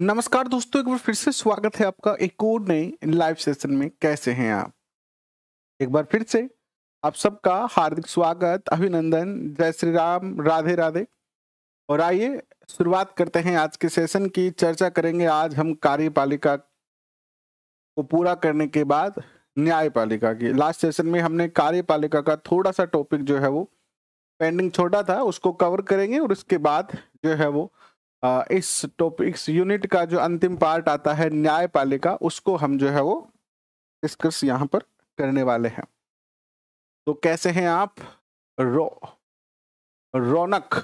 नमस्कार दोस्तों एक बार फिर से स्वागत है आपका एक और नए लाइव सेशन में कैसे हैं आप एक बार फिर से आप सबका हार्दिक स्वागत अभिनंदन जय श्री राम राधे राधे और आइए शुरुआत करते हैं आज के सेशन की चर्चा करेंगे आज हम कार्यपालिका को पूरा करने के बाद न्यायपालिका की लास्ट सेशन में हमने कार्यपालिका का थोड़ा सा टॉपिक जो है वो पेंडिंग छोटा था उसको कवर करेंगे और उसके बाद जो है वो इस टॉपिक यूनिट का जो अंतिम पार्ट आता है न्यायपालिका उसको हम जो है वो डिस्कस यहाँ पर करने वाले हैं तो कैसे हैं आप रो रौनक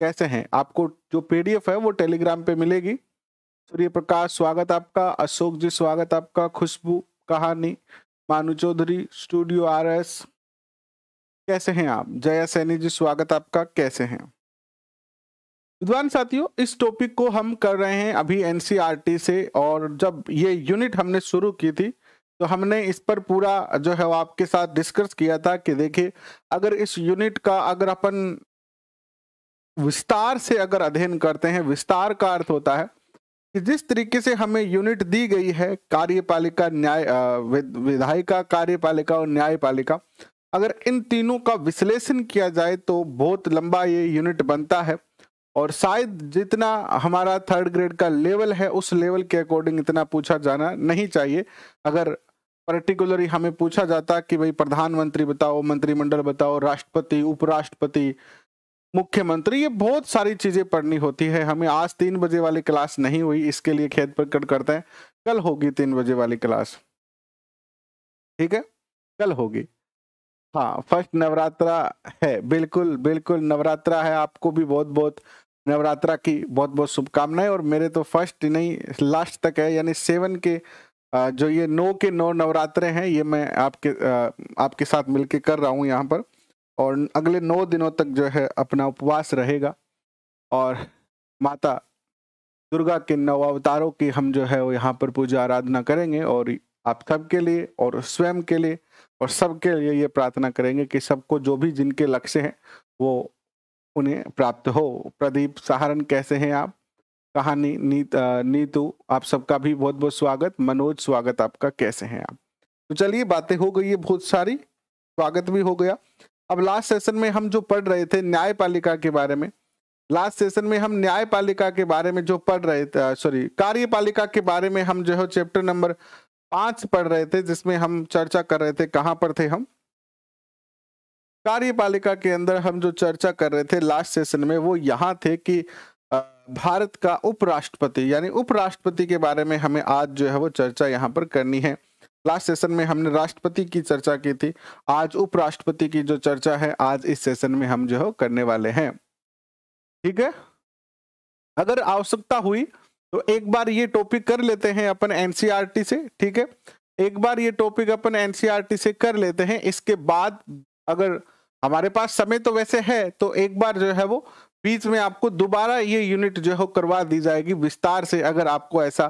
कैसे हैं आपको जो पीडीएफ है वो टेलीग्राम पे मिलेगी सूर्य प्रकाश स्वागत आपका अशोक जी स्वागत आपका खुशबू कहानी मानु चौधरी स्टूडियो आर एस कैसे हैं आप जया सैनी जी स्वागत आपका कैसे हैं विद्वान साथियों इस टॉपिक को हम कर रहे हैं अभी एनसीईआरटी e से और जब ये यूनिट हमने शुरू की थी तो हमने इस पर पूरा जो है आपके साथ डिस्कस किया था कि देखिए अगर इस यूनिट का अगर अपन विस्तार से अगर अध्ययन करते हैं विस्तार का अर्थ होता है कि जिस तरीके से हमें यूनिट दी गई है कार्यपालिका न्याय विधायिका कार्यपालिका और न्यायपालिका अगर इन तीनों का विश्लेषण किया जाए तो बहुत लंबा ये यूनिट बनता है और शायद जितना हमारा थर्ड ग्रेड का लेवल है उस लेवल के अकॉर्डिंग इतना पूछा जाना नहीं चाहिए अगर पर्टिकुलरली हमें पूछा जाता कि भाई प्रधानमंत्री बताओ मंत्रिमंडल बताओ राष्ट्रपति उपराष्ट्रपति मुख्यमंत्री ये बहुत सारी चीज़ें पढ़नी होती है हमें आज तीन बजे वाली क्लास नहीं हुई इसके लिए खेत प्रकट करते हैं कल होगी तीन बजे वाली क्लास ठीक है कल होगी हाँ फर्स्ट नवरात्रा है बिल्कुल बिल्कुल नवरात्रा है आपको भी बहुत बहुत नवरात्रा की बहुत बहुत शुभकामनाएं और मेरे तो फर्स्ट नहीं लास्ट तक है यानी सेवन के जो ये नौ के नौ नवरात्रे हैं ये मैं आपके आपके साथ मिलकर कर रहा हूँ यहाँ पर और अगले नौ दिनों तक जो है अपना उपवास रहेगा और माता दुर्गा के नवावतारों की हम जो है वो यहाँ पर पूजा आराधना करेंगे और आप सबके लिए और स्वयं के लिए और सबके लिए ये प्रार्थना करेंगे कि सबको जो भी जिनके लक्ष्य हैं वो उन्हें प्राप्त हो प्रदीप सहारन कैसे हैं आप कहानी नीत नीतू आप सबका भी बहुत बहुत स्वागत मनोज स्वागत आपका कैसे हैं आप तो चलिए बातें हो गई है बहुत सारी स्वागत भी हो गया अब लास्ट सेशन में हम जो पढ़ रहे थे न्यायपालिका के बारे में लास्ट सेशन में हम न्यायपालिका के बारे में जो पढ़ रहे थे सॉरी कार्यपालिका के बारे में हम जो है चैप्टर नंबर पाँच पढ़ रहे थे जिसमें हम चर्चा कर रहे थे कहाँ पर थे हम कार्यपालिका के अंदर हम जो चर्चा कर रहे थे लास्ट सेशन में वो यहाँ थे कि भारत का उपराष्ट्रपति यानी उपराष्ट्रपति के बारे में हमें आज जो है वो चर्चा यहाँ पर करनी है लास्ट सेशन में हमने राष्ट्रपति की चर्चा की थी आज उपराष्ट्रपति की जो चर्चा है आज इस सेशन में हम जो है करने वाले हैं ठीक है अगर आवश्यकता हुई तो एक बार ये टॉपिक कर लेते हैं अपन एनसीईआरटी e से ठीक है एक बार ये टॉपिक अपन एनसीईआरटी e से कर लेते हैं इसके बाद अगर हमारे पास समय तो वैसे है तो एक बार जो है वो बीच में आपको दोबारा ये यूनिट जो है करवा दी जाएगी विस्तार से अगर आपको ऐसा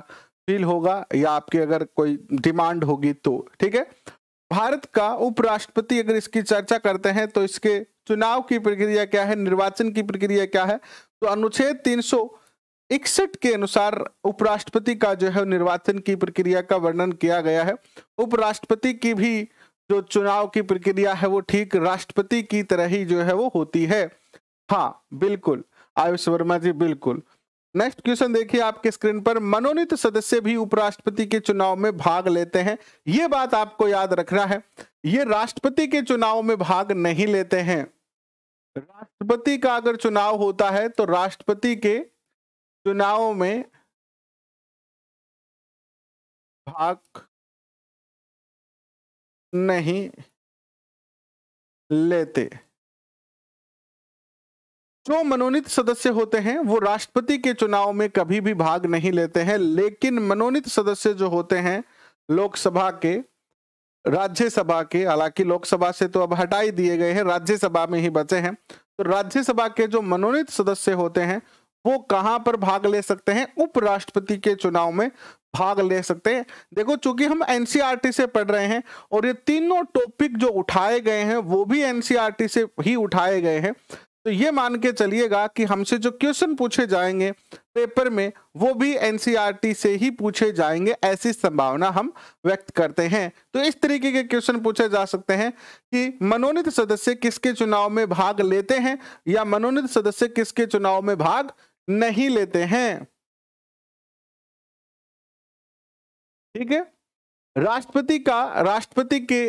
फील होगा या आपकी अगर कोई डिमांड होगी तो ठीक है भारत का उपराष्ट्रपति अगर इसकी चर्चा करते हैं तो इसके चुनाव की प्रक्रिया क्या है निर्वाचन की प्रक्रिया क्या है तो अनुच्छेद तीन इकसठ के अनुसार उपराष्ट्रपति का जो है निर्वाचन की प्रक्रिया का वर्णन किया गया है उपराष्ट्रपति की भी जो चुनाव की प्रक्रिया है वो ठीक राष्ट्रपति की तरह ही जो है वो होती है हाँ बिल्कुल आयुष वर्मा जी बिल्कुल नेक्स्ट क्वेश्चन देखिए आपके स्क्रीन पर मनोनीत सदस्य भी उपराष्ट्रपति के चुनाव में भाग लेते हैं ये बात आपको याद रखना है ये राष्ट्रपति के चुनाव में भाग नहीं लेते हैं राष्ट्रपति का अगर चुनाव होता है तो राष्ट्रपति के चुनाव में भाग नहीं लेते जो मनोनीत सदस्य होते हैं वो राष्ट्रपति के चुनाव में कभी भी भाग नहीं लेते हैं लेकिन मनोनीत सदस्य जो होते हैं लोकसभा के राज्यसभा के हालांकि लोकसभा से तो अब हटाई दिए गए हैं राज्यसभा में ही बचे हैं तो राज्यसभा के जो मनोनीत सदस्य होते हैं वो कहां पर भाग ले सकते हैं उपराष्ट्रपति के चुनाव में भाग ले सकते हैं देखो चूंकि हम एनसीईआरटी e से पढ़ रहे हैं और ये तीनों टॉपिक जो उठाए गए हैं वो भी एनसीईआरटी e से ही उठाए गए हैं तो ये मान के चलिएगा कि हमसे जो क्वेश्चन पूछे जाएंगे पेपर में वो भी एनसीईआरटी e से ही पूछे जाएंगे ऐसी संभावना हम व्यक्त करते हैं तो इस तरीके के क्वेश्चन पूछे जा सकते हैं कि मनोनीत सदस्य किसके चुनाव में भाग लेते हैं या मनोनीत सदस्य किसके चुनाव में भाग नहीं लेते हैं ठीक है राष्ट्रपति का राष्ट्रपति के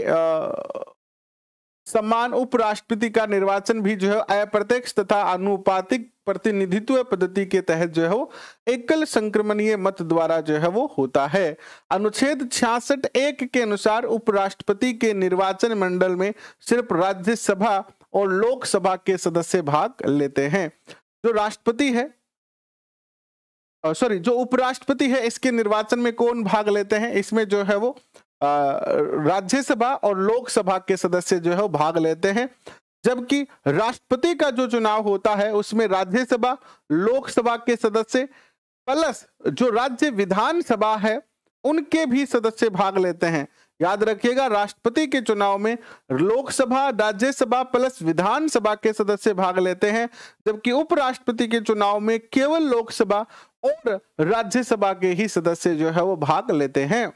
सम्मान उपराष्ट्रपति का निर्वाचन भी जो है अप्रत्यक्ष तथा अनुपातिक प्रतिनिधित्व पद्धति के तहत जो है वो एकल संक्रमणीय मत द्वारा जो है वो होता है अनुच्छेद छियासठ एक के अनुसार उपराष्ट्रपति के निर्वाचन मंडल में सिर्फ राज्यसभा और लोकसभा के सदस्य भाग लेते हैं जो राष्ट्रपति है सॉरी जो उपराष्ट्रपति है इसके निर्वाचन में कौन भाग लेते हैं इसमें जो है वो राज्यसभा और लोकसभा के सदस्य जो है वो भाग लेते हैं जबकि राष्ट्रपति का जो चुनाव होता है उसमें राज्यसभा लोकसभा के सदस्य प्लस जो राज्य विधानसभा है उनके भी सदस्य भाग लेते हैं याद रखिएगा राष्ट्रपति के चुनाव में लोकसभा राज्यसभा प्लस विधानसभा के सदस्य भाग लेते हैं जबकि उपराष्ट्रपति के चुनाव में केवल लोकसभा और राज्यसभा के ही सदस्य जो है वो भाग लेते हैं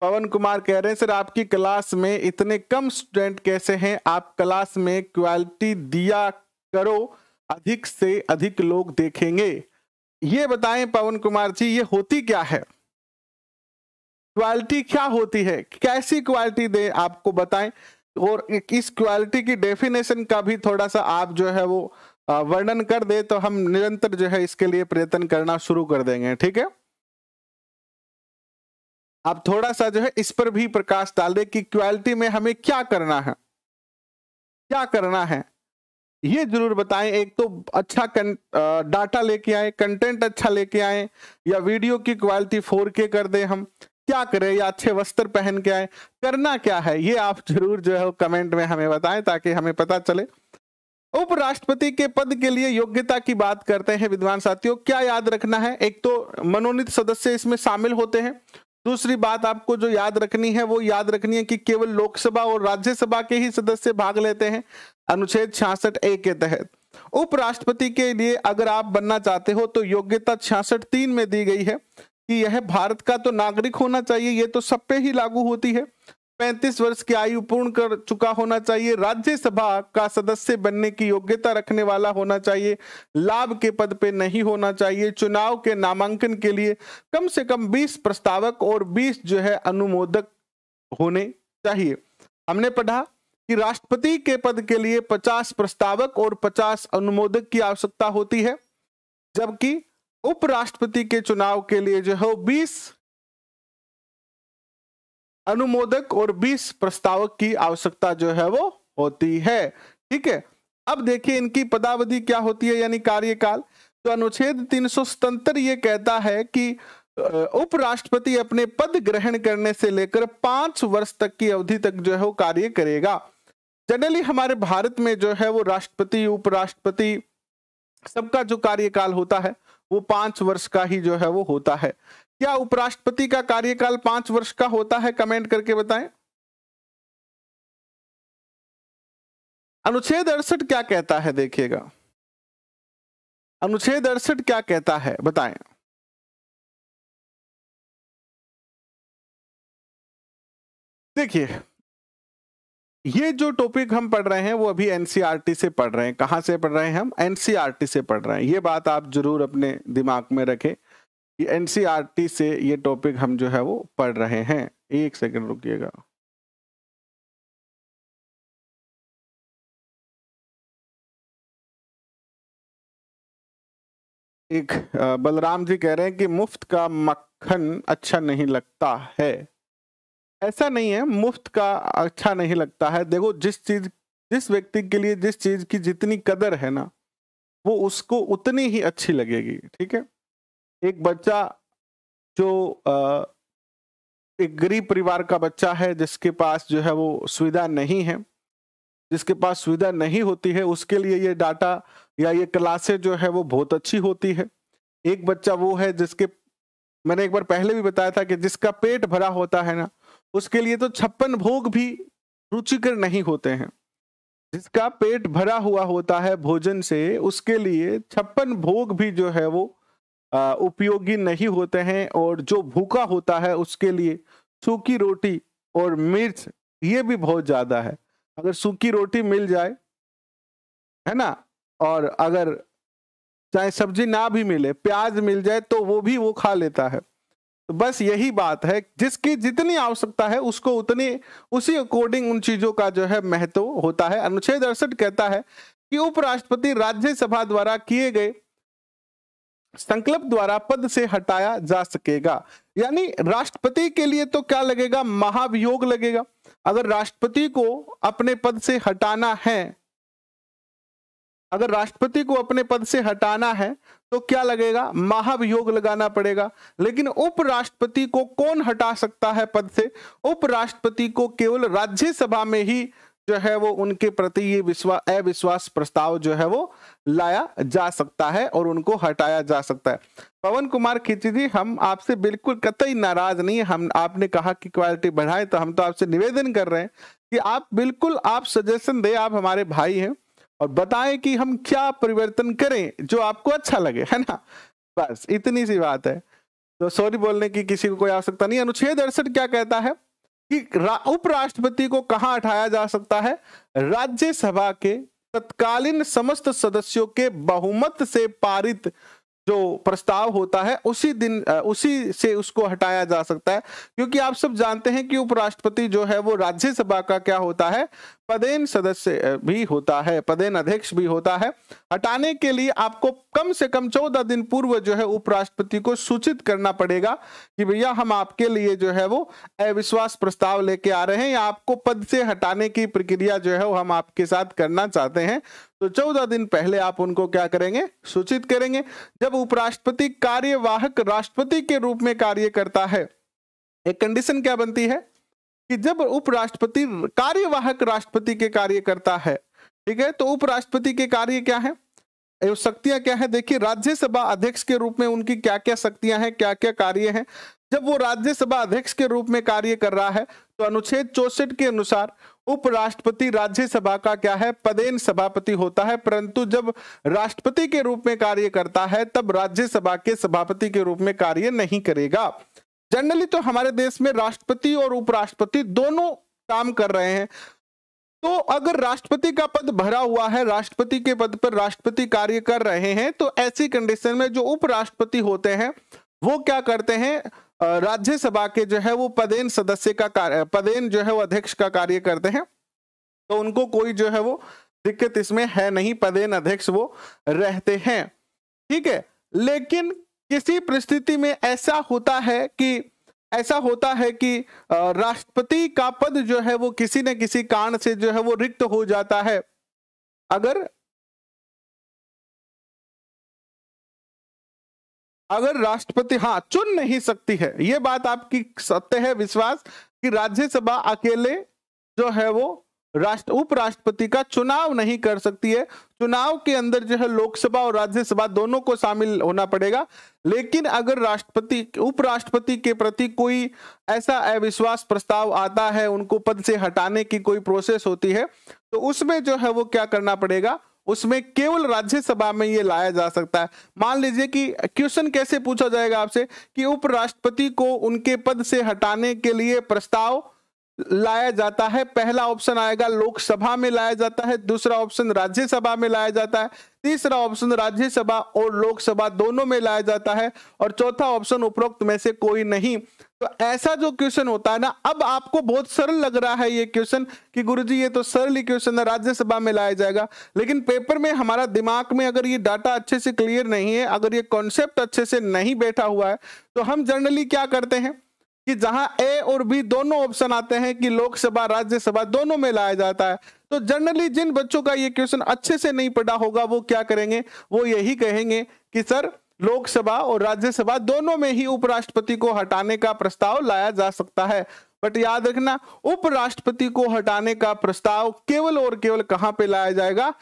पवन कुमार कह रहे हैं सर आपकी क्लास में इतने कम स्टूडेंट कैसे हैं आप क्लास में क्वालिटी दिया करो अधिक से अधिक लोग देखेंगे ये बताएं पवन कुमार जी ये होती क्या है क्वालिटी क्या होती है कैसी क्वालिटी दें आपको बताएं और इस क्वालिटी की डेफिनेशन का भी थोड़ा सा आप जो है वो वर्णन कर दे तो हम निरंतर जो है इसके लिए प्रयत्न करना शुरू कर देंगे ठीक है आप थोड़ा सा जो है इस पर भी प्रकाश डाल दे कि क्वालिटी में हमें क्या करना है क्या करना है ये जरूर बताएं एक तो अच्छा आ, डाटा लेके आए कंटेंट अच्छा लेके आए या वीडियो की क्वालिटी के कर दे हम क्या करें या अच्छे वस्त्र पहन के आए करना क्या है ये आप जरूर जो है कमेंट में हमें बताएं ताकि हमें पता चले उपराष्ट्रपति के पद के लिए योग्यता की बात करते हैं विद्वान साथियों क्या याद रखना है एक तो मनोनीत सदस्य इसमें शामिल होते हैं दूसरी बात आपको जो याद रखनी है वो याद रखनी है कि केवल लोकसभा और राज्यसभा के ही सदस्य भाग लेते हैं अनुच्छेद छियासठ ए के तहत उपराष्ट्रपति के लिए अगर आप बनना चाहते हो तो योग्यता छियासठ तीन में दी गई है कि यह भारत का तो नागरिक होना चाहिए यह तो सब पे ही लागू होती है 35 वर्ष की आयु पूर्ण कर चुका होना चाहिए राज्यसभा का सदस्य बनने की योग्यता रखने वाला होना चाहिए लाभ के पद पे नहीं होना चाहिए चुनाव के नामांकन के लिए कम से कम 20 प्रस्तावक और 20 जो है अनुमोदक होने चाहिए हमने पढ़ा कि राष्ट्रपति के पद के लिए 50 प्रस्तावक और 50 अनुमोदक की आवश्यकता होती है जबकि उपराष्ट्रपति के चुनाव के लिए जो है बीस अनुमोदक और 20 प्रस्तावक की आवश्यकता जो है वो होती है ठीक है अब देखिए इनकी पदावधि क्या होती है यानी कार्यकाल तो अनुच्छेद तीन सतर ये कहता है कि उपराष्ट्रपति अपने पद ग्रहण करने से लेकर पांच वर्ष तक की अवधि तक जो है वो कार्य करेगा जनरली हमारे भारत में जो है वो राष्ट्रपति उपराष्ट्रपति सबका जो कार्यकाल होता है वो पांच वर्ष का ही जो है वो होता है क्या उपराष्ट्रपति का कार्यकाल पांच वर्ष का होता है कमेंट करके बताएं अनुच्छेद अड़सठ क्या कहता है देखिएगा अनुच्छेद अड़सठ क्या कहता है बताएं देखिए ये जो टॉपिक हम पढ़ रहे हैं वो अभी एनसीआरटी e से पढ़ रहे हैं कहाँ से पढ़ रहे हैं हम एनसीईआरटी e से पढ़ रहे हैं ये बात आप जरूर अपने दिमाग में रखें कि एनसीईआरटी e से ये टॉपिक हम जो है वो पढ़ रहे हैं एक सेकंड रुकिएगा एक बलराम जी कह रहे हैं कि मुफ्त का मक्खन अच्छा नहीं लगता है ऐसा नहीं है मुफ्त का अच्छा नहीं लगता है देखो जिस चीज जिस व्यक्ति के लिए जिस चीज की जितनी कदर है ना वो उसको उतनी ही अच्छी लगेगी ठीक है एक बच्चा जो आ, एक गरीब परिवार का बच्चा है जिसके पास जो है वो सुविधा नहीं है जिसके पास सुविधा नहीं होती है उसके लिए ये डाटा या ये क्लासे जो है वो बहुत अच्छी होती है एक बच्चा वो है जिसके मैंने एक बार पहले भी बताया था कि जिसका पेट भरा होता है ना उसके लिए तो छप्पन भोग भी रुचिकर नहीं होते हैं जिसका पेट भरा हुआ होता है भोजन से उसके लिए छप्पन भोग भी जो है वो उपयोगी नहीं होते हैं और जो भूखा होता है उसके लिए सूखी रोटी और मिर्च ये भी बहुत ज़्यादा है अगर सूखी रोटी मिल जाए है ना और अगर चाहे सब्जी ना भी मिले प्याज मिल जाए तो वो भी वो खा लेता है तो बस यही बात है जिसकी जितनी आवश्यकता है उसको उतनी उसी अकॉर्डिंग उन चीजों का जो है महत्व होता है अनुच्छेद अड़सठ कहता है कि उपराष्ट्रपति राज्यसभा द्वारा किए गए संकल्प द्वारा पद से हटाया जा सकेगा यानी राष्ट्रपति के लिए तो क्या लगेगा महाभियोग लगेगा अगर राष्ट्रपति को अपने पद से हटाना है अगर राष्ट्रपति को अपने पद से हटाना है तो क्या लगेगा महाभियोग लगाना पड़ेगा लेकिन उपराष्ट्रपति को कौन हटा सकता है पद से उपराष्ट्रपति को केवल राज्यसभा में ही जो है वो उनके प्रति ये विश्वास अविश्वास प्रस्ताव जो है वो लाया जा सकता है और उनको हटाया जा सकता है पवन कुमार खींची जी हम आपसे बिल्कुल कतई नाराज नहीं हम आपने कहा कि क्वालिटी बढ़ाए तो हम तो आपसे निवेदन कर रहे हैं कि आप बिल्कुल आप सजेशन दे आप हमारे भाई हैं और बताएं कि हम क्या परिवर्तन करें जो आपको अच्छा लगे है ना बस इतनी सी बात है तो सॉरी बोलने की किसी को कोई आवश्यकता नहीं अनुच्छेद अड़सठ क्या कहता है कि उपराष्ट्रपति को कहाँ उठाया जा सकता है राज्यसभा के तत्कालीन समस्त सदस्यों के बहुमत से पारित जो प्रस्ताव होता है उसी दिन उसी से उसको हटाया जा सकता है क्योंकि आप सब जानते हैं कि उपराष्ट्रपति जो है वो राज्यसभा का क्या होता है पदेन सदस्य भी होता है पदेन अध्यक्ष भी होता है हटाने के लिए आपको कम से कम चौदह दिन पूर्व जो है उपराष्ट्रपति को सूचित करना पड़ेगा कि भैया हम आपके लिए जो है वो अविश्वास प्रस्ताव लेके आ रहे हैं या आपको पद से हटाने की प्रक्रिया जो है वो हम आपके साथ करना चाहते हैं तो चौदह दिन पहले आप उनको क्या करेंगे सूचित करेंगे जब उपराष्ट्रपति कार्यवाहक राष्ट्रपति के रूप में कार्य करता है एक कंडीशन क्या बनती है कि जब उपराष्ट्रपति कार्यवाहक राष्ट्रपति के कार्य करता है ठीक है तो उपराष्ट्रपति के कार्य क्या है शक्तियां क्या है देखिए राज्यसभा अध्यक्ष के रूप में उनकी क्या क्या शक्तियां हैं क्या क्या कार्य हैं जब वो राज्यसभा अध्यक्ष के रूप में कार्य कर रहा है तो अनुच्छेद चौसठ के अनुसार उपराष्ट्रपति राज्यसभा का क्या है पदेन सभापति होता है परंतु जब राष्ट्रपति के रूप में कार्य करता है तब राज्यसभा के सभापति के रूप में कार्य नहीं करेगा जनरली तो हमारे देश में राष्ट्रपति और उपराष्ट्रपति दोनों काम कर रहे हैं तो अगर राष्ट्रपति का पद भरा हुआ है राष्ट्रपति के पद पर राष्ट्रपति कार्य कर रहे हैं तो ऐसी कंडीशन में जो उपराष्ट्रपति होते हैं वो क्या करते हैं राज्यसभा के जो है वो पदेन सदस्य का कार्य पदेन जो है वो अध्यक्ष का कार्य करते हैं तो उनको कोई जो है वो दिक्कत इसमें है नहीं पदेन अध्यक्ष वो रहते हैं ठीक है लेकिन किसी परिस्थिति में ऐसा होता है कि ऐसा होता है कि राष्ट्रपति का पद जो है वो किसी न किसी कारण से जो है वो रिक्त हो जाता है अगर अगर राष्ट्रपति हाँ चुन नहीं सकती है ये बात आपकी सत्य है विश्वास कि राज्यसभा अकेले जो है वो राष्ट्र उपराष्ट्रपति का चुनाव नहीं कर सकती है चुनाव के अंदर जो है लोकसभा और राज्यसभा दोनों को शामिल होना पड़ेगा लेकिन अगर राष्ट्रपति उपराष्ट्रपति के प्रति कोई ऐसा अविश्वास प्रस्ताव आता है उनको पद से हटाने की कोई प्रोसेस होती है तो उसमें जो है वो क्या करना पड़ेगा उसमें केवल राज्यसभा में ये लाया जा सकता है मान लीजिए कि क्वेश्चन कैसे पूछा जाएगा आपसे कि उपराष्ट्रपति को उनके पद से हटाने के लिए प्रस्ताव लाया जाता है पहला ऑप्शन आएगा लोकसभा में लाया जाता है दूसरा ऑप्शन राज्यसभा में लाया जाता है तीसरा ऑप्शन राज्यसभा और लोकसभा दोनों में लाया जाता है और चौथा ऑप्शन उपरोक्त में से कोई नहीं तो ऐसा जो क्वेश्चन होता है ना अब आपको बहुत सरल लग रहा है ये क्वेश्चन कि गुरुजी ये तो सरल ही क्वेश्चन है राज्यसभा में लाया जाएगा लेकिन पेपर में हमारा दिमाग में अगर ये डाटा अच्छे से क्लियर नहीं है अगर ये कॉन्सेप्ट अच्छे से नहीं बैठा हुआ है तो हम जनरली क्या करते हैं कि जहां ए और बी दोनों ऑप्शन आते हैं कि लोकसभा राज्यसभा दोनों में लाया जाता है तो जनरली जिन बच्चों का ये क्वेश्चन अच्छे से नहीं पढ़ा होगा वो क्या करेंगे वो यही कहेंगे कि सर लोकसभा और राज्यसभा दोनों में ही उपराष्ट्रपति को हटाने का प्रस्ताव लाया जा सकता है बट याद रखना उपराष्ट्रपति को हटाने का प्रस्ताव केवल और केवल कहां पे लाया जाएगा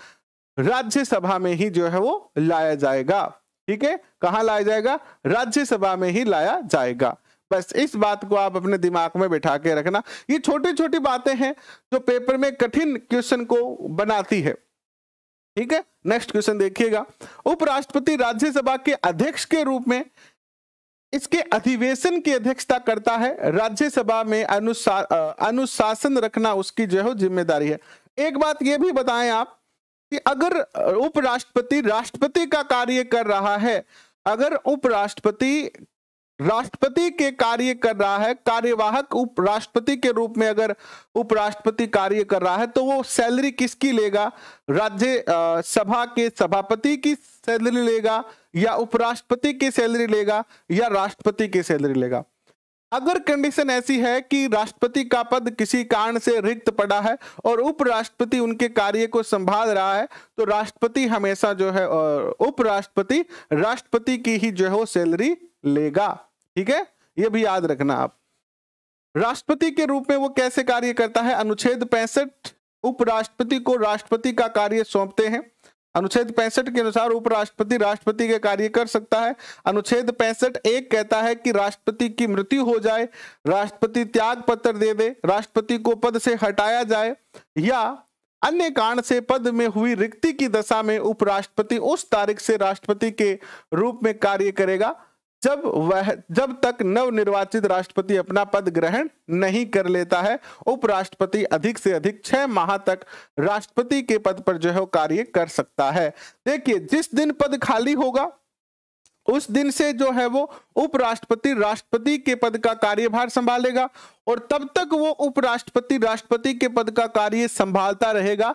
राज्यसभा में ही जो है वो लाया जाएगा ठीक है कहां लाया जाएगा राज्यसभा में ही लाया जाएगा बस इस बात को आप अपने दिमाग में बिठा के रखना ये छोटी छोटी बातें हैं जो पेपर में कठिन क्वेश्चन को बनाती है ठीक है नेक्स्ट क्वेश्चन देखिएगा उपराष्ट्रपति राज्यसभा के अध्यक्ष के रूप में इसके अधिवेशन की अध्यक्षता करता है राज्यसभा में अनुशा अनुशासन रखना उसकी जो है जिम्मेदारी है एक बात यह भी बताएं आप कि अगर उपराष्ट्रपति राष्ट्रपति का कार्य कर रहा है अगर उपराष्ट्रपति राष्ट्रपति के कार्य कर रहा है कार्यवाहक उपराष्ट्रपति के रूप में अगर उपराष्ट्रपति कार्य कर रहा है तो वो सैलरी किसकी लेगा राज्य सभा के सभापति की सैलरी लेगा या उपराष्ट्रपति की सैलरी लेगा या राष्ट्रपति की सैलरी लेगा अगर कंडीशन ऐसी है कि राष्ट्रपति का पद किसी कारण से रिक्त पड़ा है और उपराष्ट्रपति उनके कार्य को संभाल रहा है तो राष्ट्रपति हमेशा जो है उपराष्ट्रपति राष्ट्रपति की ही जो है वो सैलरी लेगा ठीक है ये भी याद रखना आप राष्ट्रपति के रूप में वो कैसे कार्य करता है अनुच्छेद पैंसठ उपराष्ट्रपति को राष्ट्रपति का कार्य सौंपते हैं अनुच्छेद पैंसठ के अनुसार उपराष्ट्रपति राष्ट्रपति के कार्य कर सकता है अनुच्छेद पैंसठ एक कहता है कि राष्ट्रपति की मृत्यु हो जाए राष्ट्रपति त्याग पत्र दे दे राष्ट्रपति को पद से हटाया जाए या अन्य कारण से पद में हुई रिक्ति की दशा में उपराष्ट्रपति उस तारीख से राष्ट्रपति के रूप में कार्य करेगा जब वह जब तक नवनिर्वाचित राष्ट्रपति अपना पद ग्रहण नहीं कर लेता है उपराष्ट्रपति अधिक से अधिक छह माह तक राष्ट्रपति के पद पर जो है कार्य कर सकता है देखिए जिस दिन पद खाली होगा उस दिन से जो है वो उपराष्ट्रपति राष्ट्रपति के पद का कार्यभार संभालेगा और तब तक वो उपराष्ट्रपति राष्ट्रपति के पद का कार्य संभालता रहेगा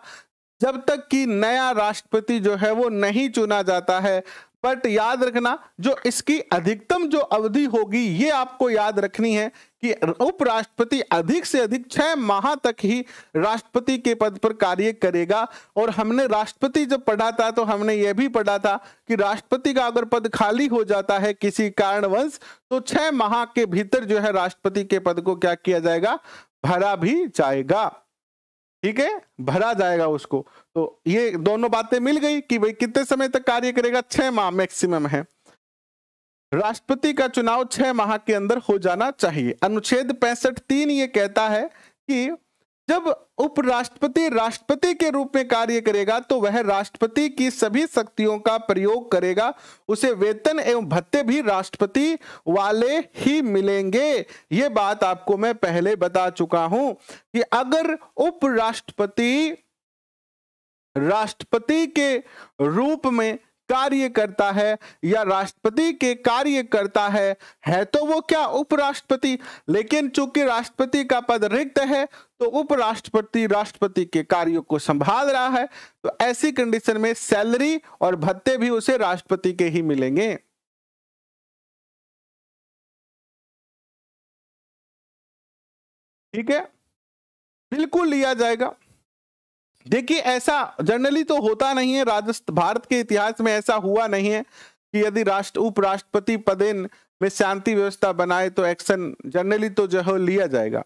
जब तक कि नया राष्ट्रपति जो है वो नहीं चुना जाता है बट याद रखना जो इसकी अधिकतम जो अवधि होगी ये आपको याद रखनी है कि उपराष्ट्रपति अधिक से अधिक छह माह तक ही राष्ट्रपति के पद पर कार्य करेगा और हमने राष्ट्रपति जब पढ़ा था तो हमने यह भी पढ़ा था कि राष्ट्रपति का अगर पद खाली हो जाता है किसी कारणवश तो छह माह के भीतर जो है राष्ट्रपति के पद को क्या किया जाएगा भरा भी जाएगा ठीक है भरा जाएगा उसको तो ये दोनों बातें मिल गई कि भाई कितने समय तक कार्य करेगा छह माह मैक्सिमम है राष्ट्रपति का चुनाव छह माह के अंदर हो जाना चाहिए अनुच्छेद पैंसठ तीन ये कहता है कि जब उपराष्ट्रपति राष्ट्रपति के रूप में कार्य करेगा तो वह राष्ट्रपति की सभी शक्तियों का प्रयोग करेगा उसे वेतन एवं भत्ते भी राष्ट्रपति वाले ही मिलेंगे ये बात आपको मैं पहले बता चुका हूं कि अगर उपराष्ट्रपति राष्ट्रपति के रूप में कार्य करता है या राष्ट्रपति के कार्य करता है है तो वो क्या उपराष्ट्रपति लेकिन चूंकि राष्ट्रपति का पद रिक्त है तो उपराष्ट्रपति राष्ट्रपति के कार्यों को संभाल रहा है तो ऐसी कंडीशन में सैलरी और भत्ते भी उसे राष्ट्रपति के ही मिलेंगे ठीक है बिल्कुल लिया जाएगा देखिए ऐसा जनरली तो होता नहीं है राजस्थ भारत के इतिहास में ऐसा हुआ नहीं है कि यदि राष्ट्र उपराष्ट्रपति पदेन में शांति व्यवस्था बनाए तो एक्शन जनरली तो जो है लिया जाएगा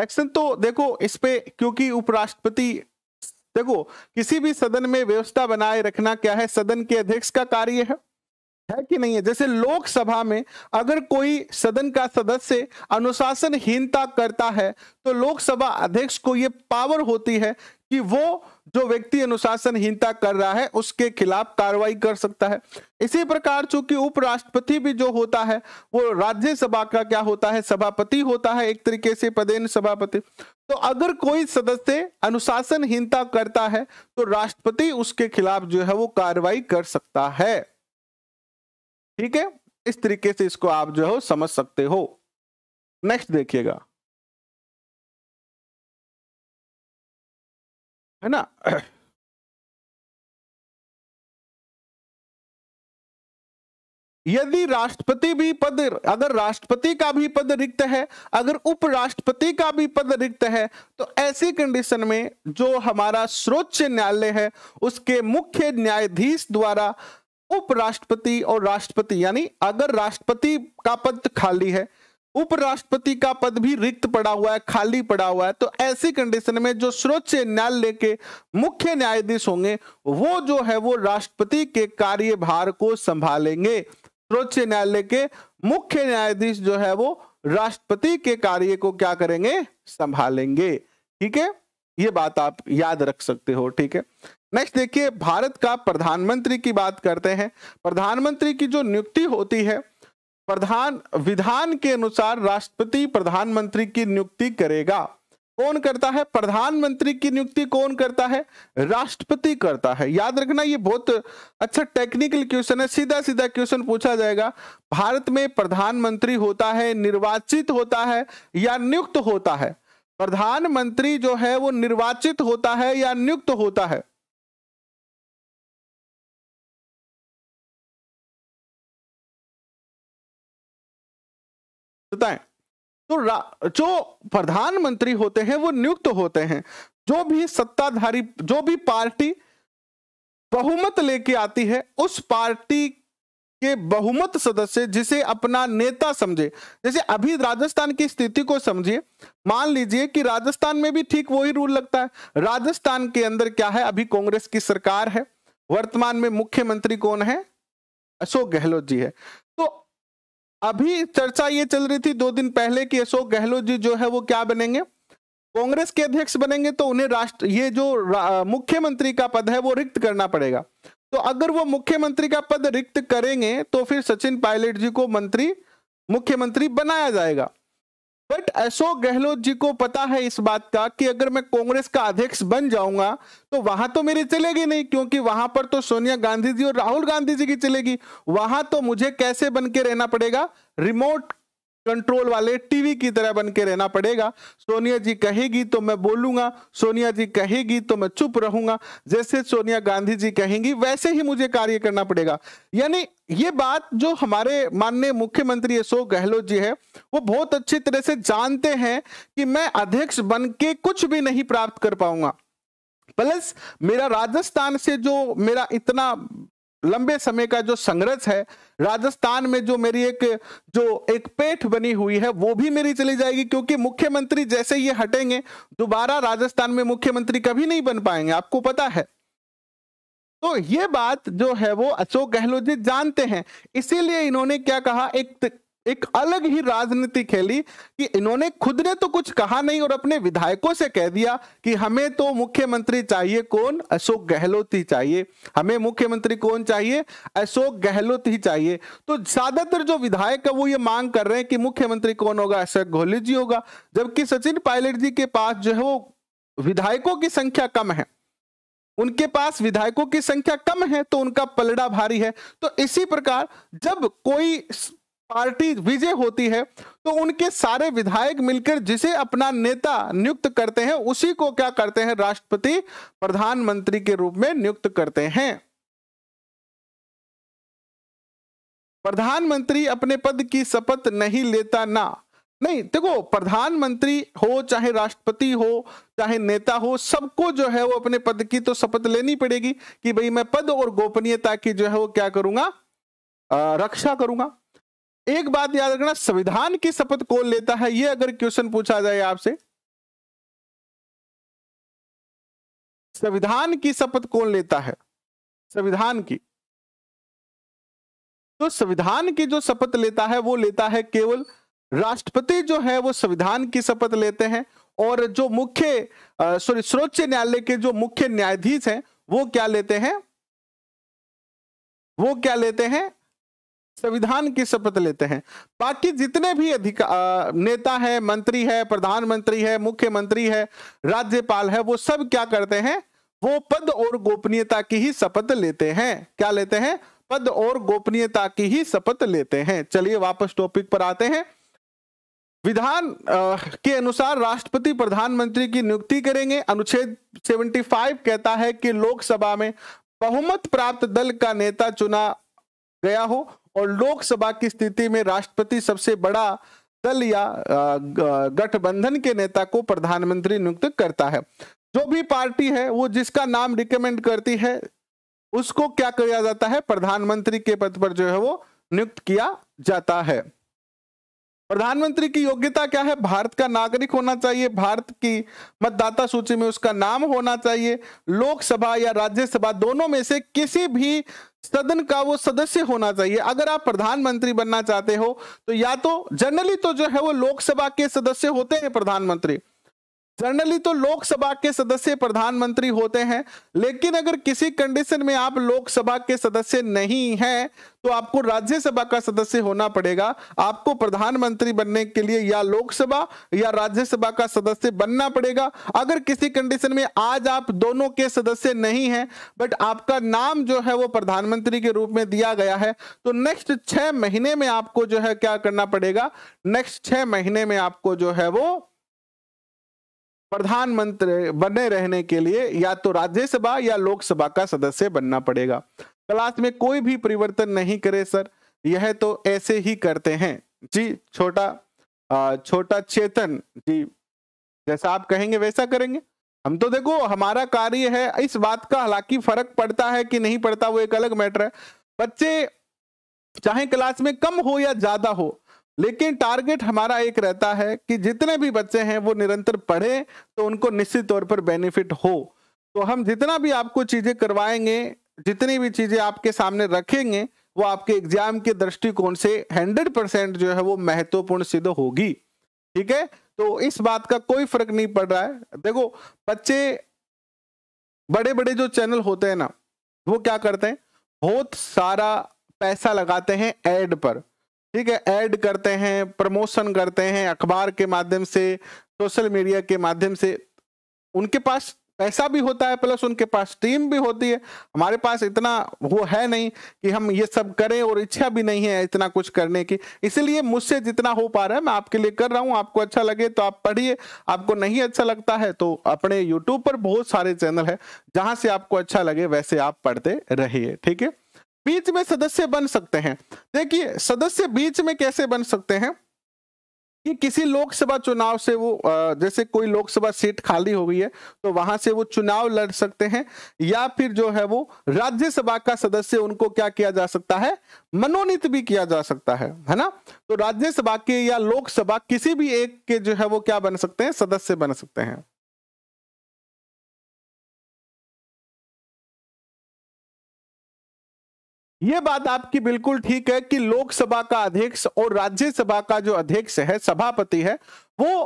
एक्शन तो देखो इस पे क्योंकि उपराष्ट्रपति देखो किसी भी सदन में व्यवस्था बनाए रखना क्या है सदन के अध्यक्ष का कार्य है है कि नहीं है जैसे लोकसभा में अगर कोई सदन का सदस्य अनुशासनहीनता करता है तो लोकसभा अध्यक्ष को यह पावर होती है कि वो जो व्यक्ति अनुशासनहीनता कर रहा है उसके खिलाफ कार्रवाई कर सकता है इसी प्रकार चूंकि उपराष्ट्रपति भी जो होता है वो राज्यसभा का क्या होता है सभापति होता है एक तरीके से पदेन सभापति तो अगर कोई सदस्य अनुशासनहीनता करता है तो राष्ट्रपति उसके खिलाफ जो है वो कार्रवाई कर सकता है ठीक है इस तरीके से इसको आप जो हो समझ सकते हो नेक्स्ट देखिएगा है ना यदि राष्ट्रपति भी पद अगर राष्ट्रपति का भी पद रिक्त है अगर उपराष्ट्रपति का भी पद रिक्त है तो ऐसी कंडीशन में जो हमारा सर्वोच्च न्यायालय है उसके मुख्य न्यायाधीश द्वारा उपराष्ट्रपति और राष्ट्रपति यानी अगर राष्ट्रपति का पद खाली है उपराष्ट्रपति का पद भी रिक्त पड़ा हुआ है खाली पड़ा हुआ है तो ऐसी कंडीशन में जो सर्वोच्च न्यायालय के मुख्य न्यायाधीश होंगे वो जो है वो राष्ट्रपति के कार्यभार को संभालेंगे सर्वोच्च न्यायालय के मुख्य न्यायाधीश जो है वो राष्ट्रपति के कार्य को क्या करेंगे संभालेंगे ठीक है ये बात आप याद रख सकते हो ठीक है नेक्स्ट देखिए भारत का प्रधानमंत्री की बात करते हैं प्रधानमंत्री की जो नियुक्ति होती है प्रधान विधान के अनुसार राष्ट्रपति प्रधानमंत्री की नियुक्ति करेगा कौन करता है प्रधानमंत्री की नियुक्ति कौन करता है राष्ट्रपति करता है याद रखना ये बहुत अच्छा टेक्निकल क्वेश्चन है सीधा सीधा क्वेश्चन पूछा जाएगा भारत में प्रधानमंत्री होता है निर्वाचित होता है या नियुक्त होता है प्रधानमंत्री जो है वो निर्वाचित होता है या नियुक्त होता है बताएं तो जो प्रधानमंत्री होते हैं वो नियुक्त होते हैं जो भी सत्ताधारी जो भी पार्टी बहुमत लेके आती है उस पार्टी के बहुमत सदस्य जिसे अपना नेता समझे जैसे अभी राजस्थान की स्थिति को समझिए मान लीजिए कि राजस्थान में भी ठीक वही रूल लगता है राजस्थान के अंदर क्या है अभी कांग्रेस की सरकार है वर्तमान में मुख्यमंत्री कौन है अशोक गहलोत जी है तो अभी चर्चा ये चल रही थी दो दिन पहले कि अशोक गहलोत जी जो है वो क्या बनेंगे कांग्रेस के अध्यक्ष बनेंगे तो उन्हें राष्ट्र ये जो मुख्यमंत्री का पद है वो रिक्त करना पड़ेगा तो अगर वो मुख्यमंत्री का पद रिक्त करेंगे तो फिर सचिन पायलट जी को मंत्री मुख्यमंत्री बनाया जाएगा बट अशोक गहलोत जी को पता है इस बात का कि अगर मैं कांग्रेस का अध्यक्ष बन जाऊंगा तो वहां तो मेरी चलेगी नहीं क्योंकि वहां पर तो सोनिया गांधी जी और राहुल गांधी जी की चलेगी वहां तो मुझे कैसे बन के रहना पड़ेगा रिमोट कंट्रोल वाले टीवी की तरह बन के रहना पड़ेगा सोनिया जी कहेगी तो मैं बोलूंगा सोनिया जी कहेगी तो मैं चुप रहूंगा जैसे सोनिया गांधी जी कहेंगी वैसे ही मुझे कार्य करना पड़ेगा यानी ये बात जो हमारे माननीय मुख्यमंत्री अशोक गहलोत जी है वो बहुत अच्छी तरह से जानते हैं कि मैं अध्यक्ष बन के कुछ भी नहीं प्राप्त कर पाऊंगा प्लस मेरा राजस्थान से जो मेरा इतना लंबे समय का जो संघर्ष है राजस्थान में जो मेरी एक जो एक पेठ बनी हुई है वो भी मेरी चली जाएगी क्योंकि मुख्यमंत्री जैसे ये हटेंगे दोबारा राजस्थान में मुख्यमंत्री कभी नहीं बन पाएंगे आपको पता है तो ये बात जो है वो अशोक गहलोत जी जानते हैं इसीलिए इन्होंने क्या कहा एक एक अलग ही राजनीति खेली कि इन्होंने खुद ने तो कुछ कहा नहीं और अपने विधायकों से कह दिया कि हमें तो मुख्यमंत्री चाहिए कौन अशोक गहलोत ही चाहिए हमें मुख्यमंत्री कौन चाहिए अशोक गहलोत ही चाहिए तो ज्यादातर जो विधायक है वो ये मांग कर रहे हैं कि मुख्यमंत्री कौन होगा अशोक गहलोत जी होगा जबकि सचिन पायलट जी के पास जो है वो विधायकों की संख्या कम है उनके पास विधायकों की संख्या कम है तो उनका पलड़ा भारी है तो इसी प्रकार जब कोई पार्टी विजय होती है तो उनके सारे विधायक मिलकर जिसे अपना नेता नियुक्त करते हैं उसी को क्या करते हैं राष्ट्रपति प्रधानमंत्री के रूप में नियुक्त करते हैं प्रधानमंत्री अपने पद की शपथ नहीं लेता ना नहीं देखो प्रधानमंत्री हो चाहे राष्ट्रपति हो चाहे नेता हो सबको जो है वो अपने पद की तो शपथ लेनी पड़ेगी कि भाई मैं पद और गोपनीयता की जो है वो क्या करूंगा आ, रक्षा करूंगा एक बात याद रखना संविधान की शपथ कौन लेता है यह अगर क्वेश्चन पूछा जाए आपसे संविधान की शपथ कौन लेता है संविधान की तो संविधान की जो शपथ लेता है वो लेता है केवल राष्ट्रपति जो है वो संविधान की शपथ लेते हैं और जो मुख्य सॉरी सर्वोच्च न्यायालय के जो मुख्य न्यायाधीश हैं वो क्या लेते हैं वो क्या लेते हैं संविधान की शपथ लेते हैं बाकी जितने भी अधिकार नेता है मंत्री है प्रधानमंत्री है मुख्यमंत्री है राज्यपाल है वो सब क्या करते हैं वो पद और गोपनीयता की ही शपथ लेते हैं क्या लेते हैं पद और गोपनीयता की ही शपथ लेते हैं चलिए वापस टॉपिक पर आते हैं विधान के अनुसार राष्ट्रपति प्रधानमंत्री की नियुक्ति करेंगे अनुच्छेद 75 कहता है कि लोकसभा में बहुमत प्राप्त दल का नेता चुना गया हो और लोकसभा की स्थिति में राष्ट्रपति सबसे बड़ा दल या गठबंधन के नेता को प्रधानमंत्री नियुक्त करता है जो भी पार्टी है वो जिसका नाम रिकमेंड करती है उसको क्या किया जाता है प्रधानमंत्री के पद पर जो है वो नियुक्त किया जाता है प्रधानमंत्री की योग्यता क्या है भारत का नागरिक होना चाहिए भारत की मतदाता सूची में उसका नाम होना चाहिए लोकसभा या राज्यसभा दोनों में से किसी भी सदन का वो सदस्य होना चाहिए अगर आप प्रधानमंत्री बनना चाहते हो तो या तो जनरली तो जो है वो लोकसभा के सदस्य होते हैं प्रधानमंत्री जनरली तो लोकसभा के सदस्य प्रधानमंत्री होते हैं लेकिन अगर किसी कंडीशन में आप लोकसभा के सदस्य नहीं हैं तो आपको राज्यसभा का सदस्य होना पड़ेगा आपको प्रधानमंत्री बनने के लिए या लोकसभा या राज्यसभा का सदस्य बनना पड़ेगा अगर किसी कंडीशन में आज आप दोनों के सदस्य नहीं हैं बट आपका नाम जो है वो प्रधानमंत्री के रूप में दिया गया है तो नेक्स्ट छह महीने में आपको जो है क्या करना पड़ेगा नेक्स्ट छह महीने में आपको जो है वो प्रधानमंत्री बने रहने के लिए या तो राज्यसभा या लोकसभा का सदस्य बनना पड़ेगा क्लास में कोई भी परिवर्तन नहीं करे सर यह तो ऐसे ही करते हैं जी छोटा छोटा चेतन जी जैसा आप कहेंगे वैसा करेंगे हम तो देखो हमारा कार्य है इस बात का हालांकि फर्क पड़ता है कि नहीं पड़ता वो एक अलग मैटर है बच्चे चाहे क्लास में कम हो या ज्यादा हो लेकिन टारगेट हमारा एक रहता है कि जितने भी बच्चे हैं वो निरंतर पढ़े तो उनको निश्चित तौर पर बेनिफिट हो तो हम जितना भी आपको चीजें करवाएंगे जितनी भी चीजें आपके सामने रखेंगे वो आपके एग्जाम के दृष्टिकोण से 100 परसेंट जो है वो महत्वपूर्ण सिद्ध होगी ठीक है तो इस बात का कोई फर्क नहीं पड़ रहा है देखो बच्चे बड़े बड़े जो चैनल होते हैं ना वो क्या करते हैं बहुत सारा पैसा लगाते हैं एड पर ठीक है ऐड करते हैं प्रमोशन करते हैं अखबार के माध्यम से सोशल मीडिया के माध्यम से उनके पास पैसा भी होता है प्लस उनके पास टीम भी होती है हमारे पास इतना वो है नहीं कि हम ये सब करें और इच्छा भी नहीं है इतना कुछ करने की इसलिए मुझसे जितना हो पा रहा है मैं आपके लिए कर रहा हूँ आपको अच्छा लगे तो आप पढ़िए आपको नहीं अच्छा लगता है तो अपने यूट्यूब पर बहुत सारे चैनल है जहाँ से आपको अच्छा लगे वैसे आप पढ़ते रहिए ठीक है बीच में सदस्य बन सकते हैं देखिए सदस्य बीच में कैसे बन सकते हैं कि किसी लोकसभा चुनाव से वो जैसे कोई लोकसभा सीट खाली हो गई है तो वहां से वो चुनाव लड़ सकते हैं या फिर जो है वो राज्यसभा का सदस्य उनको क्या किया जा सकता है मनोनीत भी किया जा सकता है है ना तो राज्यसभा के या लोकसभा किसी भी एक के जो है वो क्या बन सकते हैं सदस्य बन सकते हैं ये बात आपकी बिल्कुल ठीक है कि लोकसभा का अध्यक्ष और राज्यसभा का जो अध्यक्ष है सभापति है वो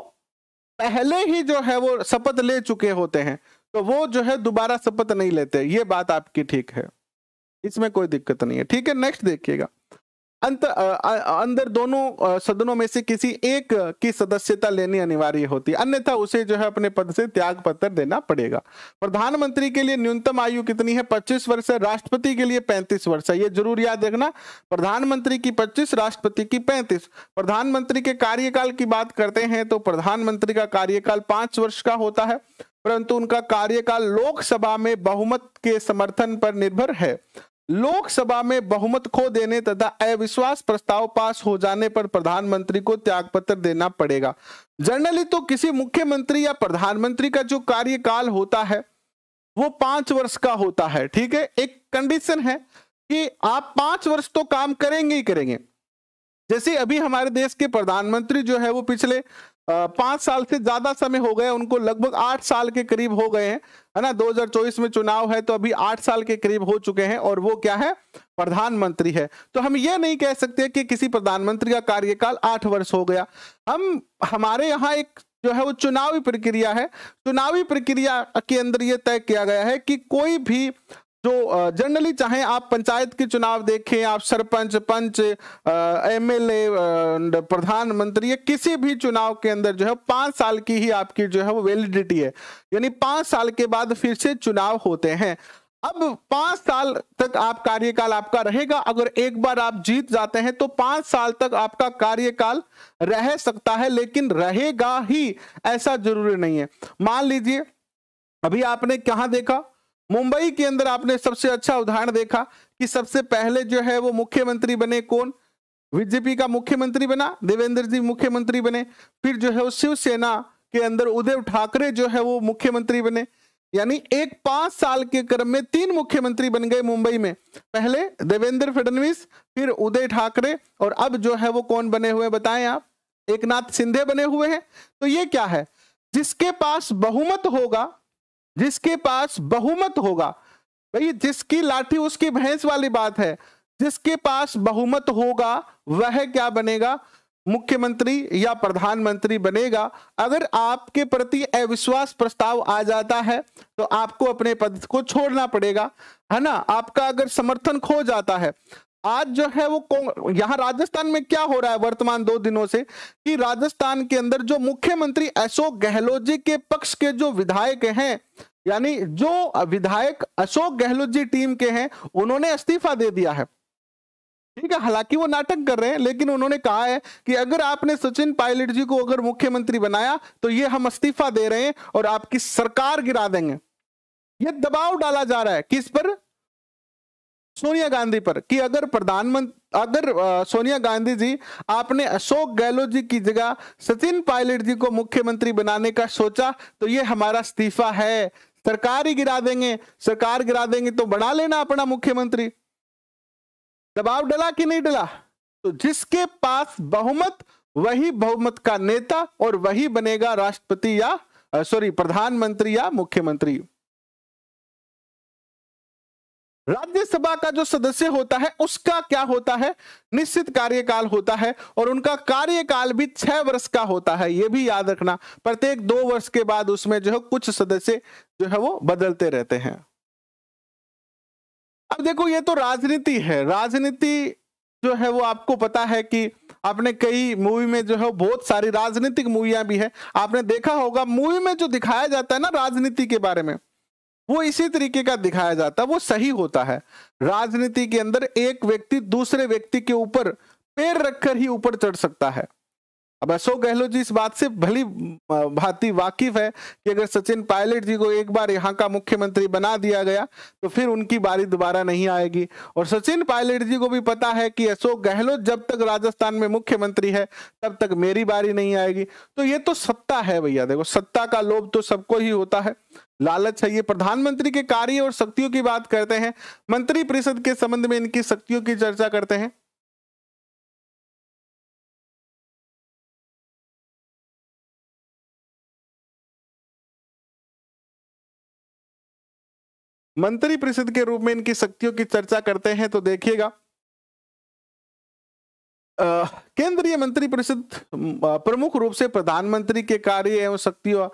पहले ही जो है वो शपथ ले चुके होते हैं तो वो जो है दोबारा शपथ नहीं लेते ये बात आपकी ठीक है इसमें कोई दिक्कत नहीं है ठीक है नेक्स्ट देखिएगा अंत अंदर दोनों सदनों में से किसी एक की सदस्यता लेनी अनिवार्य होती है अन्यथा उसे जो है अपने पद से त्याग पत्र देना पड़ेगा प्रधानमंत्री के लिए न्यूनतम आयु कितनी है पच्चीस वर्ष है राष्ट्रपति के लिए पैंतीस वर्ष है ये जरूर याद रखना प्रधानमंत्री की पच्चीस राष्ट्रपति की पैंतीस प्रधानमंत्री के कार्यकाल की बात करते हैं तो प्रधानमंत्री का कार्यकाल पांच वर्ष का होता है परंतु उनका कार्यकाल लोकसभा में बहुमत के समर्थन पर निर्भर है लोकसभा में बहुमत खो देने तथा अविश्वास प्रस्ताव पास हो जाने पर प्रधानमंत्री को त्यागपत्र देना पड़ेगा जनरली तो किसी मुख्यमंत्री या प्रधानमंत्री का जो कार्यकाल होता है वो पांच वर्ष का होता है ठीक है एक कंडीशन है कि आप पांच वर्ष तो काम करेंगे ही करेंगे जैसे अभी हमारे देश के प्रधानमंत्री जो है वो पिछले पांच साल से ज्यादा समय हो गए उनको लगभग आठ साल के करीब हो गए हैं है ना 2024 में चुनाव है तो अभी आठ साल के करीब हो चुके हैं और वो क्या है प्रधानमंत्री है तो हम ये नहीं कह सकते कि किसी प्रधानमंत्री का कार्यकाल आठ वर्ष हो गया हम हमारे यहाँ एक जो है वो चुनावी प्रक्रिया है चुनावी प्रक्रिया के अंदर ये तय किया गया है कि कोई भी जो जनरली चाहे आप पंचायत के चुनाव देखें आप सरपंच पंच एमएलए प्रधानमंत्री किसी भी चुनाव के अंदर जो है पांच साल की ही आपकी जो है वो वैलिडिटी है यानी पांच साल के बाद फिर से चुनाव होते हैं अब पांच साल तक आप कार्यकाल आपका रहेगा अगर एक बार आप जीत जाते हैं तो पांच साल तक आपका कार्यकाल रह सकता है लेकिन रहेगा ही ऐसा जरूरी नहीं है मान लीजिए अभी आपने कहा देखा मुंबई के अंदर आपने सबसे अच्छा उदाहरण देखा कि सबसे पहले जो है वो मुख्यमंत्री बने कौन बीजेपी का मुख्यमंत्री बना देवेंद्र जी मुख्यमंत्री बने फिर जो है वो शिवसेना के अंदर उद्धव ठाकरे जो है वो मुख्यमंत्री बने यानी एक पांच साल के क्रम में तीन मुख्यमंत्री बन गए मुंबई में पहले देवेंद्र फडणवीस फिर उदय ठाकरे और अब जो है वो कौन बने हुए बताएं आप एक नाथ सिंधे बने हुए हैं तो ये क्या है जिसके पास बहुमत होगा जिसके पास बहुमत होगा भाई जिसकी लाठी उसकी भैंस वाली बात है जिसके पास बहुमत होगा वह क्या बनेगा मुख्यमंत्री या प्रधानमंत्री बनेगा अगर आपके प्रति अविश्वास प्रस्ताव आ जाता है तो आपको अपने पद को छोड़ना पड़ेगा है ना आपका अगर समर्थन खो जाता है आज जो है वो यहाँ राजस्थान में क्या हो रहा है वर्तमान दो दिनों से कि राजस्थान के अंदर जो मुख्यमंत्री अशोक गहलोत जी के पक्ष के जो विधायक हैं यानी जो विधायक अशोक गहलोत जी टीम के हैं उन्होंने इस्तीफा दे दिया है ठीक है हालांकि वो नाटक कर रहे हैं लेकिन उन्होंने कहा है कि अगर आपने सचिन पायलट जी को अगर मुख्यमंत्री बनाया तो ये हम इस्तीफा दे रहे हैं और आपकी सरकार गिरा देंगे ये दबाव डाला जा रहा है किस पर सोनिया गांधी पर कि अगर प्रधानमंत्री अगर सोनिया गांधी जी आपने अशोक गहलोत जी की जगह सचिन पायलट जी को मुख्यमंत्री बनाने का सोचा तो ये हमारा इस्तीफा है सरकार ही गिरा देंगे सरकार गिरा देंगे तो बना लेना अपना मुख्यमंत्री दबाव डला कि नहीं डला तो जिसके पास बहुमत वही बहुमत का नेता और वही बनेगा राष्ट्रपति या सॉरी प्रधानमंत्री या मुख्यमंत्री राज्यसभा का जो सदस्य होता है उसका क्या होता है निश्चित कार्यकाल होता है और उनका कार्यकाल भी छह वर्ष का होता है यह भी याद रखना प्रत्येक दो वर्ष के बाद उसमें जो है कुछ सदस्य जो है वो बदलते रहते हैं अब देखो ये तो राजनीति है राजनीति जो है वो आपको पता है कि आपने कई मूवी में जो है बहुत सारी राजनीतिक मूवियां भी है आपने देखा होगा मूवी में जो दिखाया जाता है ना राजनीति के बारे में वो इसी तरीके का दिखाया जाता है वो सही होता है राजनीति के अंदर एक व्यक्ति दूसरे व्यक्ति के ऊपर पैर रखकर ही ऊपर चढ़ सकता है अब अशोक गहलोत जी इस बात से भली भांति वाकिफ है कि अगर सचिन पायलट जी को एक बार यहाँ का मुख्यमंत्री बना दिया गया तो फिर उनकी बारी दोबारा नहीं आएगी और सचिन पायलट जी को भी पता है कि अशोक गहलोत जब तक राजस्थान में मुख्यमंत्री है तब तक मेरी बारी नहीं आएगी तो ये तो सत्ता है भैया देखो सत्ता का लोभ तो सबको ही होता है लालच है ये प्रधानमंत्री के कार्य और शक्तियों की बात करते हैं मंत्री परिषद के संबंध में इनकी शक्तियों की चर्चा करते हैं मंत्री परिषद के रूप में इनकी शक्तियों की चर्चा करते हैं तो देखिएगा केंद्रीय मंत्री परिषद प्रमुख रूप से प्रधानमंत्री के कार्य एवं शक्तियों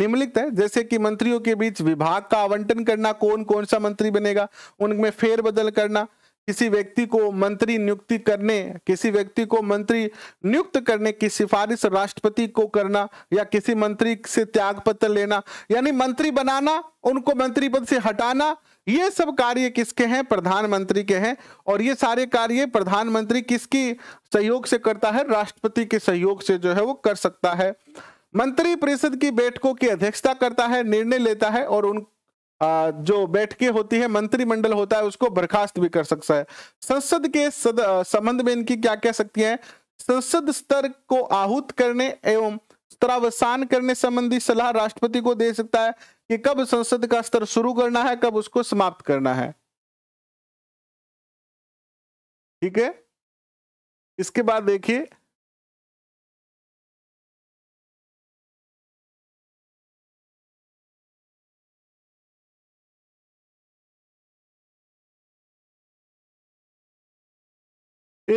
निम्नलिखित है जैसे कि मंत्रियों के बीच विभाग का आवंटन करना कौन कौन सा मंत्री बनेगा उनमें फेरबदल करना किसी व्यक्ति को मंत्री नियुक्ति करने किसी व्यक्ति को मंत्री नियुक्त करने की सिफारिश राष्ट्रपति को करना या किसी मंत्री से त्याग पत्र लेना यानी मंत्री बनाना उनको मंत्री पद से हटाना ये सब कार्य किसके हैं प्रधानमंत्री के हैं और ये सारे कार्य प्रधानमंत्री किसकी सहयोग से करता है राष्ट्रपति के सहयोग से जो है वो कर सकता है मंत्री परिषद की बैठकों की अध्यक्षता करता है निर्णय लेता है और उन जो बैठकें होती है मंत्रिमंडल होता है उसको बर्खास्त भी कर सकता है संसद के सद, संबंध में इनकी क्या कह सकती है संसद स्तर को आहूत करने एवं स्तरावसान करने संबंधी सलाह राष्ट्रपति को दे सकता है कि कब संसद का स्तर शुरू करना है कब उसको समाप्त करना है ठीक है इसके बाद देखिए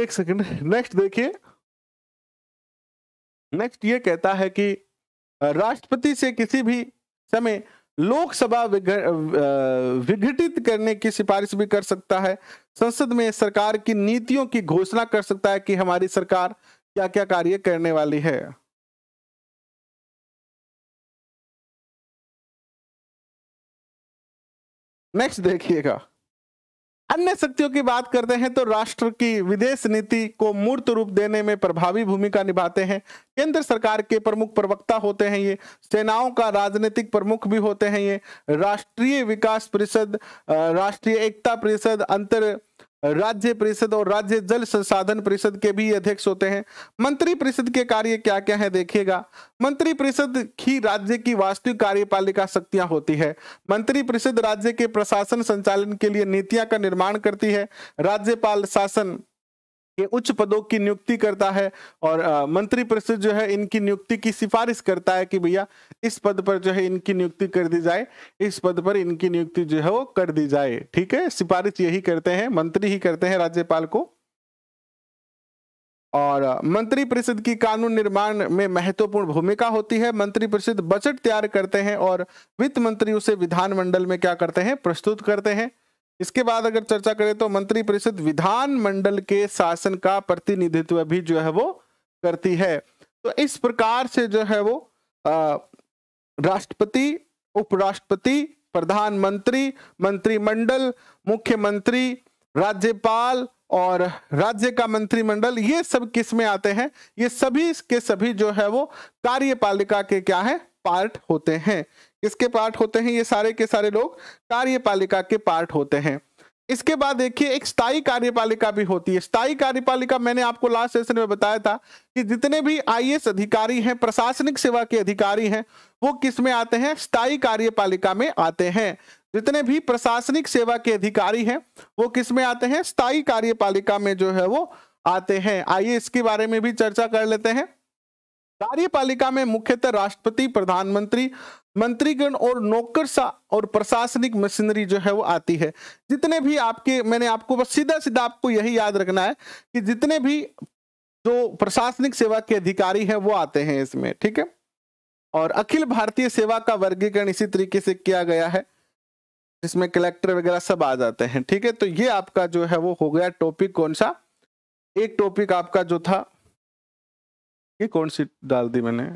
एक सेकंड नेक्स्ट देखिए नेक्स्ट ये कहता है कि राष्ट्रपति से किसी भी समय लोकसभा विघटित करने की सिफारिश भी कर सकता है संसद में सरकार की नीतियों की घोषणा कर सकता है कि हमारी सरकार क्या क्या कार्य करने वाली है नेक्स्ट देखिएगा अन्य शक्तियों की बात करते हैं तो राष्ट्र की विदेश नीति को मूर्त रूप देने में प्रभावी भूमिका निभाते हैं केंद्र सरकार के प्रमुख प्रवक्ता होते हैं ये सेनाओं का राजनीतिक प्रमुख भी होते हैं ये राष्ट्रीय विकास परिषद राष्ट्रीय एकता परिषद अंतर राज्य परिषद और राज्य जल संसाधन परिषद के भी अध्यक्ष होते हैं मंत्री परिषद के कार्य क्या क्या है देखिएगा मंत्री परिषद ही राज्य की वास्तविक कार्यपालिका शक्तियां होती है मंत्री परिषद राज्य के प्रशासन संचालन के लिए नीतियां का निर्माण करती है राज्यपाल शासन ये उच्च पदों की नियुक्ति करता है और मंत्री परिषद जो है इनकी नियुक्ति की सिफारिश करता है कि भैया इस पद पर जो है इनकी नियुक्ति कर दी जाए इस पद पर इनकी नियुक्ति जो है वो कर दी जाए ठीक है सिफारिश यही करते हैं मंत्री ही करते हैं राज्यपाल को और मंत्री परिषद की कानून निर्माण में महत्वपूर्ण भूमिका होती है मंत्री परिषद बजट तैयार करते हैं और वित्त मंत्री उसे विधानमंडल में क्या करते हैं प्रस्तुत करते हैं इसके बाद अगर चर्चा करें तो मंत्रिपरिषद विधान विधानमंडल के शासन का प्रतिनिधित्व भी जो है वो करती है तो इस प्रकार से जो है वो राष्ट्रपति उपराष्ट्रपति प्रधानमंत्री मंत्रिमंडल मुख्यमंत्री राज्यपाल और राज्य का मंत्रिमंडल ये सब किस में आते हैं ये सभी के सभी जो है वो कार्यपालिका के क्या है पार्ट होते हैं किसके पार्ट होते हैं ये सारे के सारे लोग कार्यपालिका के पार्ट होते हैं इसके बाद देखिए एक स्थायी कार्यपालिका भी होती है स्थायी कार्यपालिका मैंने आपको लास्ट सेशन में बताया था कि जितने भी आईएएस अधिकारी हैं प्रशासनिक सेवा के अधिकारी हैं वो किस में आते हैं स्थायी कार्यपालिका में आते हैं जितने भी प्रशासनिक सेवा के अधिकारी हैं वो किस में आते हैं स्थायी कार्यपालिका में जो है वो आते हैं आइए इसके बारे में भी चर्चा कर लेते हैं कार्यपालिका में मुख्यतः राष्ट्रपति प्रधानमंत्री मंत्रीगण और नौकर सा और प्रशासनिक मशीनरी जो है वो आती है जितने भी आपके मैंने आपको बस सीधा सीधा आपको यही याद रखना है कि जितने भी जो प्रशासनिक सेवा के अधिकारी हैं वो आते हैं इसमें ठीक है और अखिल भारतीय सेवा का वर्गीकरण इसी तरीके से किया गया है जिसमें कलेक्टर वगैरह सब आ जाते हैं ठीक है तो ये आपका जो है वो हो गया टॉपिक कौन सा एक टॉपिक आपका जो था ये कौन सी डाल दी मैंने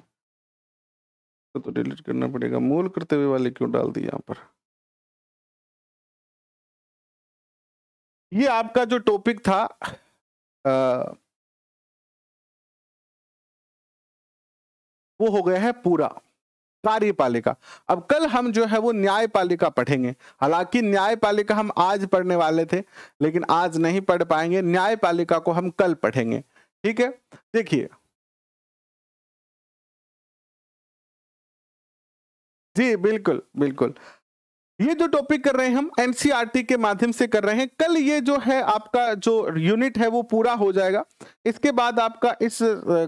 इसको तो डिलीट करना पड़ेगा मूल कर्तव्य वाले क्यों डाल दी यहाँ पर ये आपका जो टॉपिक था आ, वो हो गया है पूरा कार्यपालिका अब कल हम जो है वो न्यायपालिका पढ़ेंगे हालांकि न्यायपालिका हम आज पढ़ने वाले थे लेकिन आज नहीं पढ़ पाएंगे न्यायपालिका को हम कल पढ़ेंगे ठीक है देखिए जी बिल्कुल बिल्कुल ये जो टॉपिक कर रहे हैं हम एनसीईआरटी e के माध्यम से कर रहे हैं कल ये जो है आपका जो यूनिट है वो पूरा हो जाएगा इसके बाद आपका इस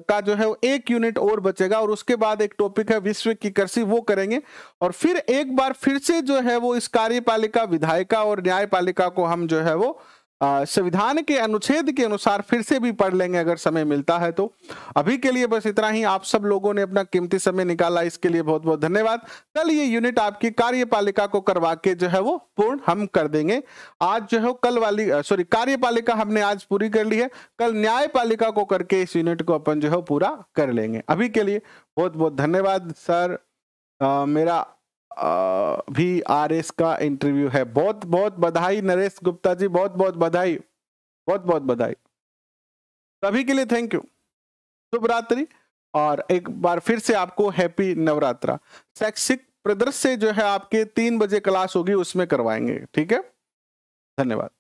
का जो है वो एक यूनिट और बचेगा और उसके बाद एक टॉपिक है विश्व की कृषि वो करेंगे और फिर एक बार फिर से जो है वो इस कार्यपालिका विधायिका और न्यायपालिका को हम जो है वो संविधान के अनुच्छेद के अनुसार फिर से भी पढ़ लेंगे अगर समय मिलता है तो अभी के लिए बस इतना ही आप सब लोगों ने अपना कीमती समय निकाला इसके लिए बहुत बहुत धन्यवाद कल ये यूनिट आपकी कार्यपालिका को करवा के जो है वो पूर्ण हम कर देंगे आज जो है कल वाली सॉरी कार्यपालिका हमने आज पूरी कर ली है कल न्यायपालिका को करके इस यूनिट को अपन जो है पूरा कर लेंगे अभी के लिए बहुत बहुत धन्यवाद सर आ, मेरा भी आरएस का इंटरव्यू है बहुत बहुत बधाई नरेश गुप्ता जी बहुत बहुत बधाई बहुत बहुत बधाई सभी के लिए थैंक यू शुभ रात्रि और एक बार फिर से आपको हैप्पी नवरात्रा शैक्षिक प्रदर्श से जो है आपके तीन बजे क्लास होगी उसमें करवाएंगे ठीक है धन्यवाद